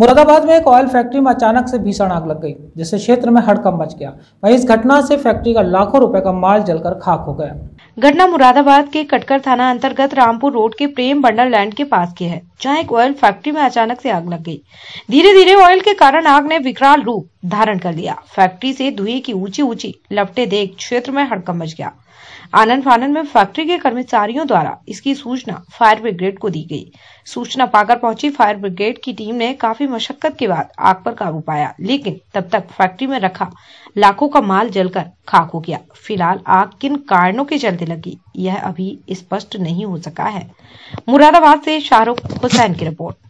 मुरादाबाद में एक oil factory में अचानक से भीषण आग लग गई जिससे क्षेत्र में हड़कंप मच गया वहीं इस घटना से फैक्ट्री का लाखों रुपए का माल जलकर खाक हो गया घटना मुरादाबाद के कटकर थाना अंतर्गत रामपुर रोड के प्रेम बंडल लैंड के पास की है जहाँ एक ऑयल फैक्ट्री में अचानक से आग लग गई धीरे धीरे ऑयल के कारण आग ने विकराल रूप धारण कर लिया फैक्ट्री से धुएं की ऊंची ऊंची लपटे देख क्षेत्र में हड़कम मच गया आनंद फानंद में फैक्ट्री के कर्मचारियों द्वारा इसकी सूचना फायर ब्रिगेड को दी गई सूचना पाकर पहुंची फायर ब्रिगेड की टीम ने काफी मशक्कत के बाद आग पर काबू पाया लेकिन तब तक फैक्ट्री में रखा लाखों का माल जलकर खाक हो गया फिलहाल आग किन कारणों के चलते लगी यह अभी स्पष्ट नहीं हो सका है मुरादाबाद से शाहरुख हुसैन की रिपोर्ट